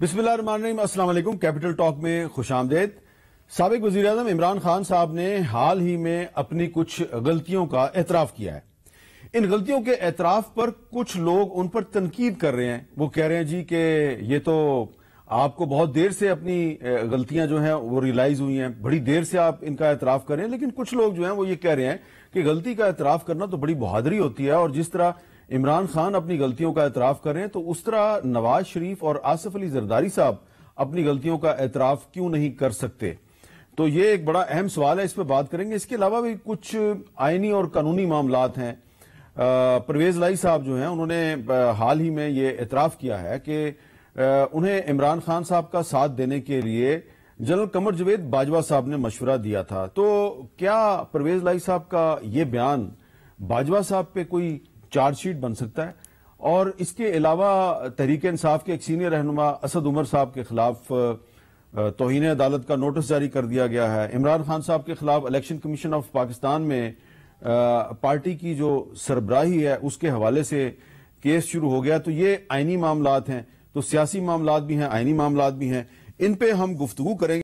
Bismil capital talk में खुश आमदेद सबक वजी अजम इमरान खान साहब ने हाल ही में अपनी कुछ गलतियों का एतराफ किया है इन गलतियों के एतराफ पर कुछ लोग उन पर तनकीद कर रहे हैं वो कह रहे हैं जी कि ये तो आपको बहुत देर से अपनी गलतियां जो हैं वो रियलाइज हुई हैं बड़ी देर से आप इनका एतराफ कर रहे हैं लेकिन कुछ लोग जो हैं वो ये कह रहे हैं कि गलती का एतराफ करना तो बड़ी बहादरी होती है और जिस तरह इमरान खान अपनी गलतियों का एतराफ करें तो उस तरह नवाज शरीफ और आसिफ अली जरदारी साहब अपनी गलतियों का एतराफ क्यों नहीं कर सकते तो ये एक बड़ा अहम सवाल है इस पर बात करेंगे इसके अलावा भी कुछ आइनी और कानूनी मामला हैं परवेज लाई साहब जो हैं उन्होंने हाल ही में ये एतराफ किया है कि उन्हें इमरान खान साहब का साथ देने के लिए जनरल कमर जवेद बाजवा साहब ने मशवरा दिया था तो क्या परवेज लाई साहब का ये बयान बाजवा साहब पे कोई चार्जशीट बन सकता है और इसके अलावा तहरीक इंसाफ के एक सीनियर रहनुमा असद उमर साहब के खिलाफ तोहन अदालत का नोटिस जारी कर दिया गया है इमरान खान साहब के खिलाफ इलेक्शन कमीशन ऑफ पाकिस्तान में पार्टी की जो सरबराही है उसके हवाले से केस शुरू हो गया तो ये आइनी मामला हैं तो सियासी मामला भी हैं आइनी मामला भी हैं इन पर हम गुफ्तू करेंगे